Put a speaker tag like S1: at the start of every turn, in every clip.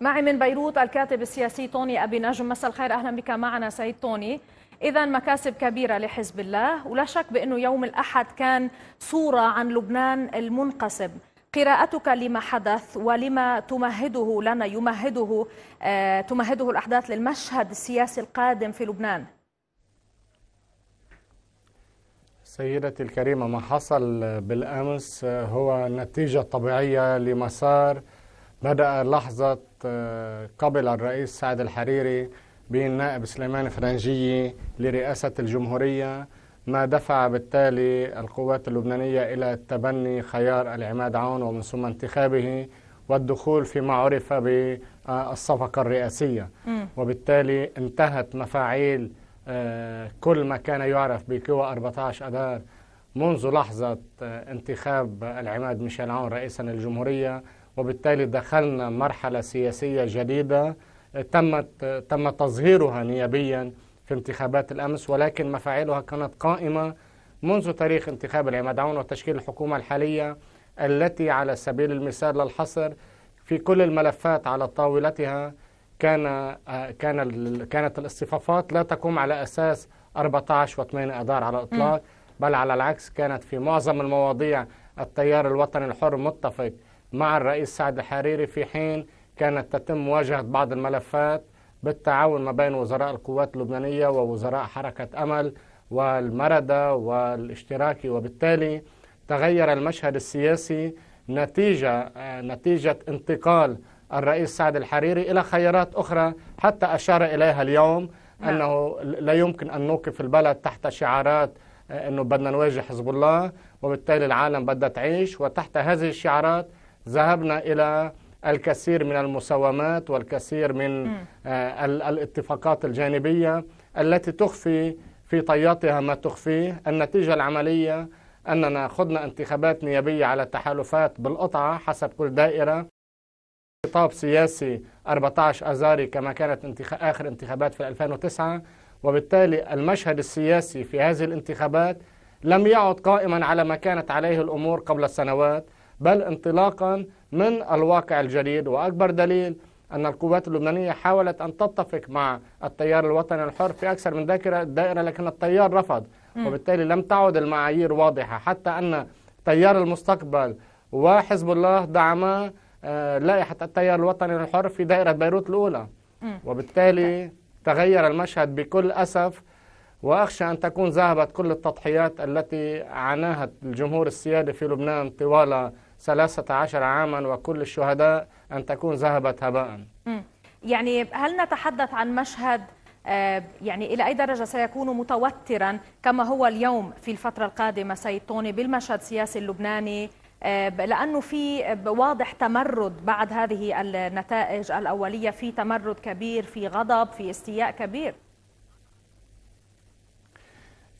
S1: معي من بيروت الكاتب السياسي توني أبي نجم مساء الخير أهلا بك معنا سيد توني إذا مكاسب كبيرة لحزب الله ولا شك بأنه يوم الأحد كان صورة عن لبنان المنقسم قراءتك لما حدث ولما تمهده لنا يمهده آه، تمهده الأحداث للمشهد السياسي القادم في لبنان
S2: سيدتي الكريمة ما حصل بالأمس هو نتيجة طبيعية لمسار بدأ لحظة آه، قبل الرئيس سعد الحريري بالنائب سليمان فرنجية لرئاسة الجمهورية ما دفع بالتالي القوات اللبنانية إلى تبني خيار العماد عون ومن ثم انتخابه والدخول فيما عرف بالصفقة الرئاسية م. وبالتالي انتهت مفاعيل آه، كل ما كان يعرف بقوى 14 أدار منذ لحظة آه، انتخاب العماد ميشيل عون رئيسا للجمهورية وبالتالي دخلنا مرحلة سياسية جديدة تمت تم تظهيرها نيابيا في انتخابات الأمس ولكن مفاعلها كانت قائمة منذ تاريخ انتخاب العماد عون وتشكيل الحكومة الحالية التي على سبيل المثال للحصر في كل الملفات على طاولتها كان كان كانت الاصطفافات لا تقوم على اساس 14 و 8 اذار على الاطلاق بل على العكس كانت في معظم المواضيع التيار الوطني الحر متفق مع الرئيس سعد الحريري في حين كانت تتم مواجهة بعض الملفات بالتعاون ما بين وزراء القوات اللبنانية ووزراء حركة أمل والمردة والاشتراكي وبالتالي تغير المشهد السياسي نتيجة نتيجة انتقال الرئيس سعد الحريري إلى خيارات أخرى حتى أشار إليها اليوم نعم. أنه لا يمكن أن نوقف البلد تحت شعارات أنه بدنا نواجه حزب الله وبالتالي العالم بدها تعيش وتحت هذه الشعارات ذهبنا إلى الكثير من المساومات والكثير من آه الاتفاقات الجانبية التي تخفي في طياتها ما تخفيه النتيجة العملية أننا خضنا انتخابات نيابية على التحالفات بالقطعة حسب كل دائرة خطاب سياسي 14 أزاري كما كانت انتخ... آخر انتخابات في 2009 وبالتالي المشهد السياسي في هذه الانتخابات لم يعد قائما على ما كانت عليه الأمور قبل السنوات بل انطلاقا من الواقع الجديد وأكبر دليل أن القوات اللبنانية حاولت أن تتفق مع التيار الوطني الحر في أكثر من دائرة لكن التيار رفض وبالتالي لم تعد المعايير واضحة حتى أن تيار المستقبل وحزب الله دعما آه، لائحة التيار الوطني الحر في دائرة بيروت الأولى وبالتالي تغير المشهد بكل أسف وأخشى أن تكون ذهبت كل التضحيات التي عناها الجمهور السيادي في لبنان طوال ثلاثة عشر عاما وكل الشهداء أن تكون ذهبت هباء
S1: يعني هل نتحدث عن مشهد آه، يعني إلى أي درجة سيكون متوترا كما هو اليوم في الفترة القادمة سيد طوني بالمشهد السياسي اللبناني آه، لأنه في واضح تمرد بعد هذه النتائج الأولية في تمرد كبير في غضب في استياء كبير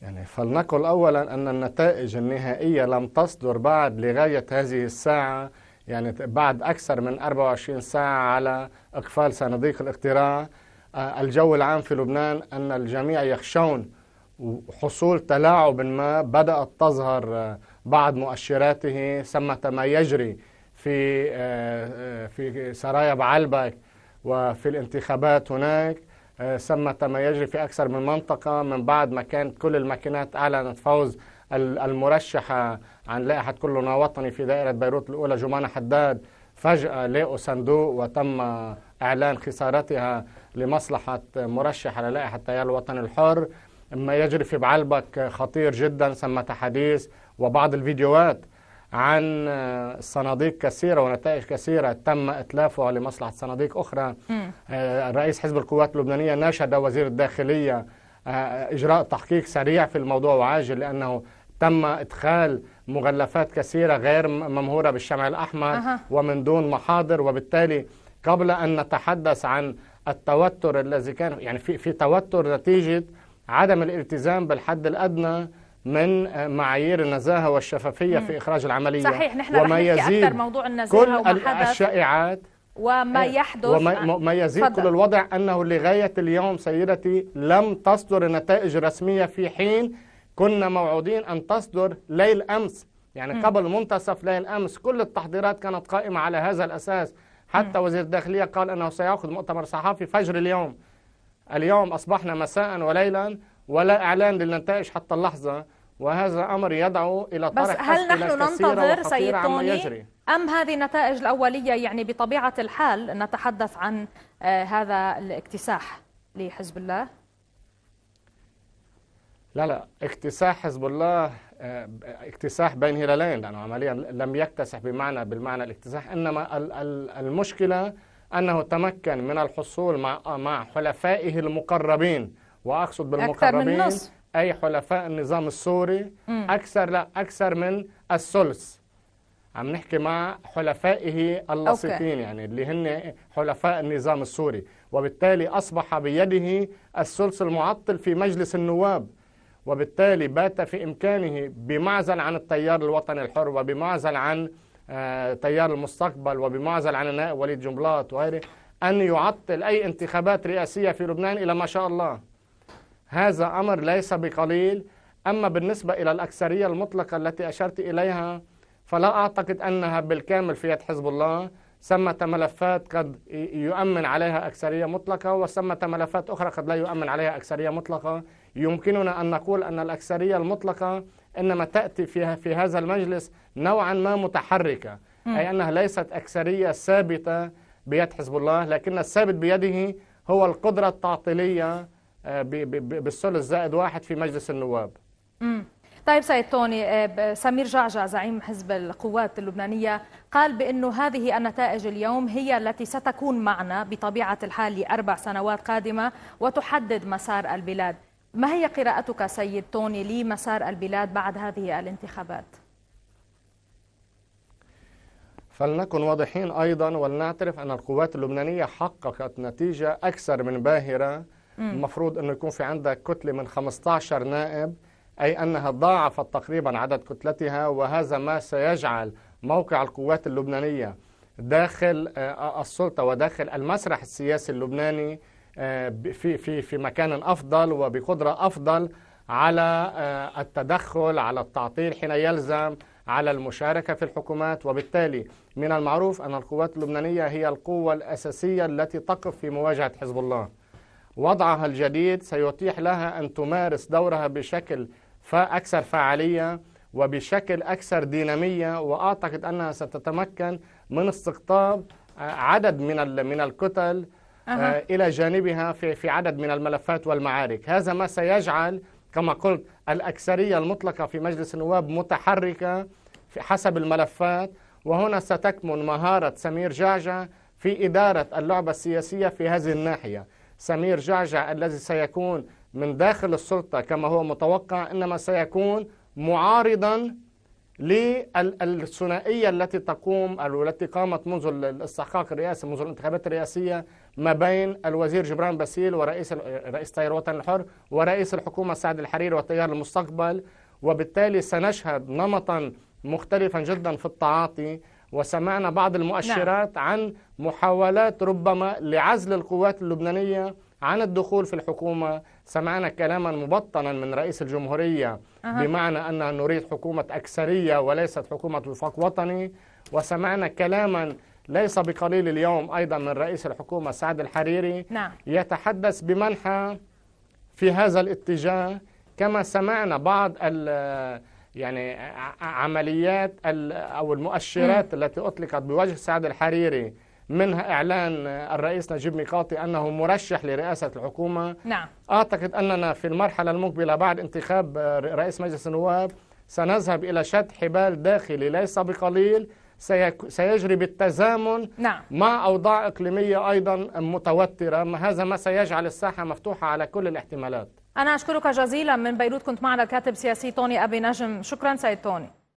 S2: يعني فلنقل أولا أن النتائج النهائية لم تصدر بعد لغاية هذه الساعة يعني بعد أكثر من 24 ساعة على إقفال صناديق الاقتراع آه، الجو العام في لبنان أن الجميع يخشون حصول تلاعب ما بدأت تظهر آه، بعض مؤشراته ثمة ما يجري في آه، في سرايا بعلبك وفي الانتخابات هناك ثمة آه، ما يجري في أكثر من منطقة من بعد ما كانت كل الماكينات أعلنت فوز المرشحة عن لائحة كلنا وطني في دائرة بيروت الأولى جمانة حداد فجأة لقوا صندوق وتم إعلان خسارتها لمصلحة مرشح على لائحة التيار الوطني الحر ما يجري في بعلبك خطير جدا ثمة حديث وبعض الفيديوهات عن صناديق كثيرة ونتائج كثيرة تم إتلافها لمصلحة صناديق أخرى م. آه، رئيس حزب القوات اللبنانية ناشد وزير الداخلية آه، إجراء تحقيق سريع في الموضوع وعاجل لأنه تم إدخال مغلفات كثيرة غير ممهورة بالشمع الأحمر أه. ومن دون محاضر وبالتالي قبل أن نتحدث عن التوتر الذي كان يعني في, في توتر نتيجة عدم الالتزام بالحد الأدنى من آه، معايير النزاهة والشفافية مم. في إخراج العملية صحيح نحن وما يزيد أكثر موضوع
S1: النزاهة كل وما حدث
S2: الشائعات
S1: وما يحدث وما ما يزيد فضل. كل
S2: الوضع أنه لغاية اليوم سيدتي لم تصدر نتائج رسمية في حين كنا موعودين أن تصدر ليل أمس يعني مم. قبل منتصف ليل أمس كل التحضيرات كانت قائمة على هذا الأساس حتى مم. وزير الداخلية قال أنه سيأخذ مؤتمر صحافي فجر اليوم اليوم أصبحنا مساء وليلا ولا إعلان للنتائج حتى اللحظة وهذا أمر يدعو إلى طرح بس هل نحن ننتظر سيد توني
S1: أم هذه النتائج الأولية يعني بطبيعة الحال نتحدث عن آه، هذا الاكتساح لحزب الله؟
S2: لا لا اكتساح حزب الله آه، اكتساح بين هلالين لأنه عمليا لم يكتسح بمعنى بالمعنى الاكتساح إنما المشكلة أنه تمكن من الحصول مع مع حلفائه المقربين واقصد بالمقربين أكثر من اي حلفاء النظام السوري م. اكثر لا اكثر من الثلث عم نحكي مع حلفائه اللاصقين يعني اللي هن حلفاء النظام السوري وبالتالي أصبح بيده الثلث المعطل في مجلس النواب وبالتالي بات في إمكانه بمعزل عن التيار الوطني الحر وبمعزل عن آه، تيار المستقبل وبمعزل عن النائب وليد جنبلاط وغيره أن يعطل أي انتخابات رئاسية في لبنان إلى ما شاء الله هذا أمر ليس بقليل أما بالنسبة إلى الأكثرية المطلقة التي أشرت إليها فلا أعتقد أنها بالكامل في يد حزب الله ثمة ملفات قد يؤمن عليها أكثرية مطلقة وثمة ملفات أخرى قد لا يؤمن عليها أكثرية مطلقة يمكننا أن نقول أن الأكثرية المطلقة إنما تأتي فيها في هذا المجلس نوعا ما متحركة م. أي أنها ليست أكثرية ثابتة بيد حزب الله لكن الثابت بيده هو القدرة التعطيلية آه، بالثلث زائد واحد في مجلس النواب
S1: مم. طيب سيد توني آه، سمير جعجع زعيم حزب القوات اللبنانية قال بأنه هذه النتائج اليوم هي التي ستكون معنا بطبيعة الحال لأربع سنوات قادمة وتحدد مسار البلاد ما هي قراءتك سيد توني لمسار البلاد بعد هذه الانتخابات؟
S2: فلنكن واضحين أيضا ولنعترف أن القوات اللبنانية حققت نتيجة أكثر من باهرة المفروض انه يكون في عندك كتله من 15 نائب اي انها ضاعفت تقريبا عدد كتلتها وهذا ما سيجعل موقع القوات اللبنانيه داخل آه، آه، السلطه وداخل المسرح السياسي اللبناني آه، في في في مكان افضل وبقدره افضل على التدخل على التعطيل حين يلزم على المشاركه في الحكومات وبالتالي من المعروف ان القوات اللبنانيه هي القوه الاساسيه التي تقف في مواجهه حزب الله وضعها الجديد سيتيح لها أن تمارس دورها بشكل أكثر فعالية وبشكل أكثر دينامية وأعتقد أنها ستتمكن من استقطاب آه، عدد من من الكتل أه. إلى جانبها في في عدد من الملفات والمعارك هذا ما سيجعل كما قلت الأكثرية المطلقة في مجلس النواب متحركة حسب الملفات وهنا ستكمن مهارة سمير جعجع في إدارة اللعبة السياسية في هذه الناحية سمير جعجع الذي سيكون من داخل السلطة كما هو متوقع إنما سيكون معارضا للثنائية التي تقوم أو التي قامت منذ الاستحقاق الرئاسي منذ الانتخابات الرئاسية ما بين الوزير جبران باسيل ورئيس رئيس تيار الوطن الحر ورئيس الحكومة سعد الحريري وتيار المستقبل وبالتالي سنشهد نمطا مختلفا جدا في التعاطي وسمعنا بعض المؤشرات نعم. عن محاولات ربما لعزل القوات اللبنانية عن الدخول في الحكومة سمعنا كلاما مبطنا من رئيس الجمهورية أه. بمعنى أن نريد حكومة أكثرية وليست حكومة وفاق وطني وسمعنا كلاما ليس بقليل اليوم أيضا من رئيس الحكومة سعد الحريري نعم. يتحدث بمنحى في هذا الاتجاه كما سمعنا بعض ال يعني عمليات أو المؤشرات التي أطلقت بوجه سعد الحريري منها إعلان الرئيس نجيب ميقاتي أنه مرشح لرئاسة الحكومة نعم. أعتقد أننا في المرحلة المقبلة بعد انتخاب رئيس مجلس النواب سنذهب إلى شد حبال داخلي ليس بقليل سيجري بالتزامن نعم. مع أوضاع إقليمية أيضا متوترة هذا ما سيجعل الساحة مفتوحة على كل الاحتمالات
S1: أنا أشكرك جزيلا من بيروت كنت معنا الكاتب السياسي توني أبي نجم شكرا سيد توني